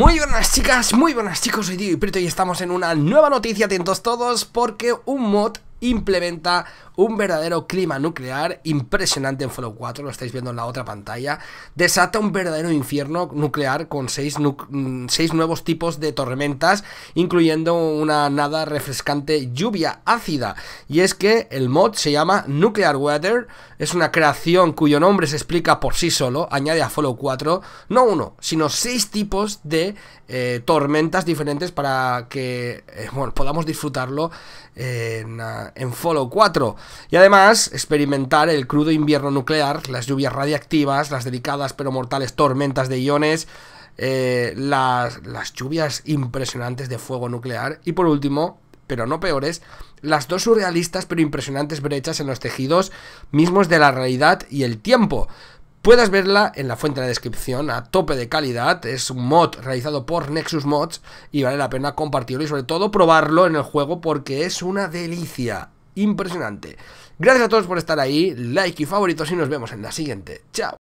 Muy buenas chicas, muy buenas chicos, soy Diego y y estamos en una nueva noticia, atentos todos, porque un mod implementa un verdadero clima nuclear impresionante en Fallout 4, lo estáis viendo en la otra pantalla, desata un verdadero infierno nuclear con mm, seis, nuevos tipos de tormentas, incluyendo una nada refrescante lluvia ácida. Y es que el mod se llama Nuclear Weather, es una creación cuyo nombre se explica por sí solo, añade a Fallout 4 no uno, sino seis tipos de eh, tormentas diferentes para que eh, podamos disfrutarlo eh, en, ah, en Fallout 4. Y además, experimentar el crudo invierno nuclear, las lluvias radiactivas, las delicadas pero mortales tormentas de iones, eh, las, lluvias impresionantes de fuego nuclear y por último, pero no peores, las dos surrealistas pero impresionantes brechas en los tejidos mismos de la realidad y el tiempo. Puedes verla en la fuente de la descripción a tope de calidad, es un mod realizado por Nexus Mods y vale la pena compartirlo y sobre todo probarlo en el juego porque es una delicia impresionante. Gracias a todos por estar ahí, like y favoritos y nos vemos en la siguiente. Chao.